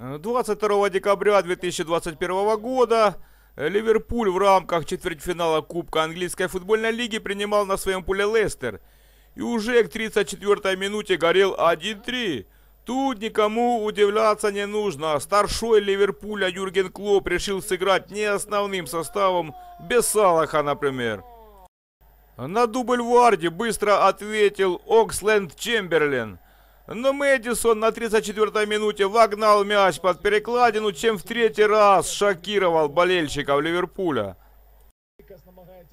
22 декабря 2021 года Ливерпуль в рамках четвертьфинала Кубка Английской футбольной лиги принимал на своем поле Лестер. И уже к 34-й минуте горел 1-3. Тут никому удивляться не нужно. Старшой Ливерпуля Юрген Клоп решил сыграть не основным составом, без Салаха, например. На дубль Варди быстро ответил Оксленд Чемберлен – но Мэдисон на 34-й минуте вогнал мяч под перекладину, чем в третий раз шокировал болельщиков Ливерпуля.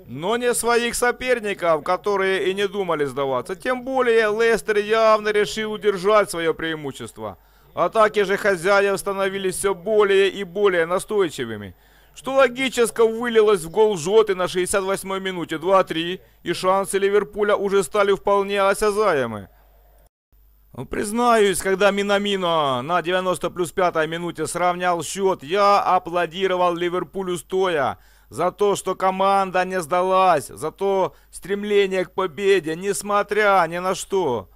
Но не своих соперников, которые и не думали сдаваться. Тем более Лестер явно решил удержать свое преимущество. Атаки же хозяев становились все более и более настойчивыми. Что логически вылилось в гол Жоты на 68-й минуте 2-3, и шансы Ливерпуля уже стали вполне осязаемы. Признаюсь, когда Минамино на 90 плюс 5 минуте сравнял счет, я аплодировал Ливерпулю стоя за то, что команда не сдалась, за то стремление к победе, несмотря ни на что.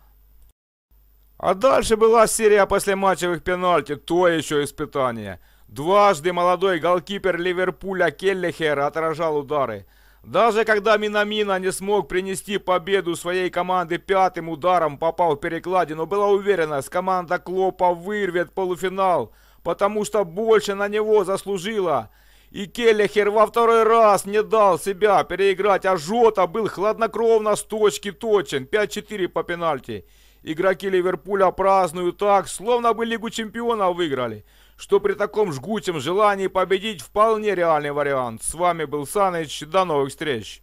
А дальше была серия послематчевых пенальти, то еще испытание. Дважды молодой голкипер Ливерпуля Келлихер отражал удары. Даже когда Минамина не смог принести победу своей команды пятым ударом попал в перекладину, была уверена, уверенность, команда Клопа вырвет полуфинал, потому что больше на него заслужила. И Келлихер во второй раз не дал себя переиграть, а Жота был хладнокровно с точки точен, 5-4 по пенальти. Игроки Ливерпуля празднуют так, словно бы Лигу Чемпионов выиграли, что при таком жгучем желании победить вполне реальный вариант. С вами был Саныч, до новых встреч!